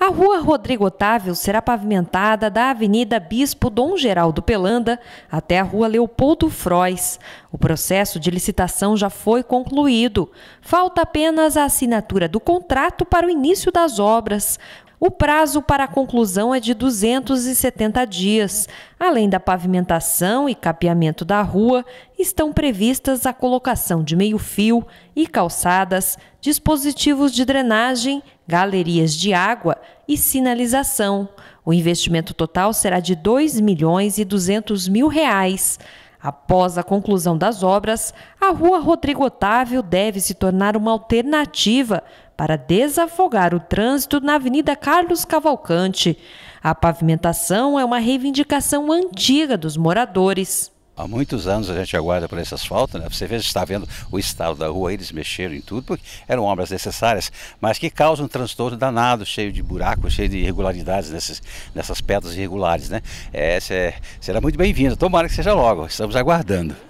A rua Rodrigo Otávio será pavimentada da Avenida Bispo Dom Geraldo Pelanda até a rua Leopoldo Frois. O processo de licitação já foi concluído. Falta apenas a assinatura do contrato para o início das obras. O prazo para a conclusão é de 270 dias. Além da pavimentação e capeamento da rua, estão previstas a colocação de meio-fio e calçadas, dispositivos de drenagem galerias de água e sinalização. O investimento total será de 2 milhões e 200 mil reais. Após a conclusão das obras, a Rua Rodrigo Otávio deve se tornar uma alternativa para desafogar o trânsito na Avenida Carlos Cavalcante. A pavimentação é uma reivindicação antiga dos moradores. Há muitos anos a gente aguarda por esse asfalto, né? Você vê, está vendo o estado da rua, eles mexeram em tudo, porque eram obras necessárias, mas que causam um transtorno danado, cheio de buracos, cheio de irregularidades nesses, nessas pedras irregulares, né? É, será muito bem-vindo. Tomara que seja logo, estamos aguardando.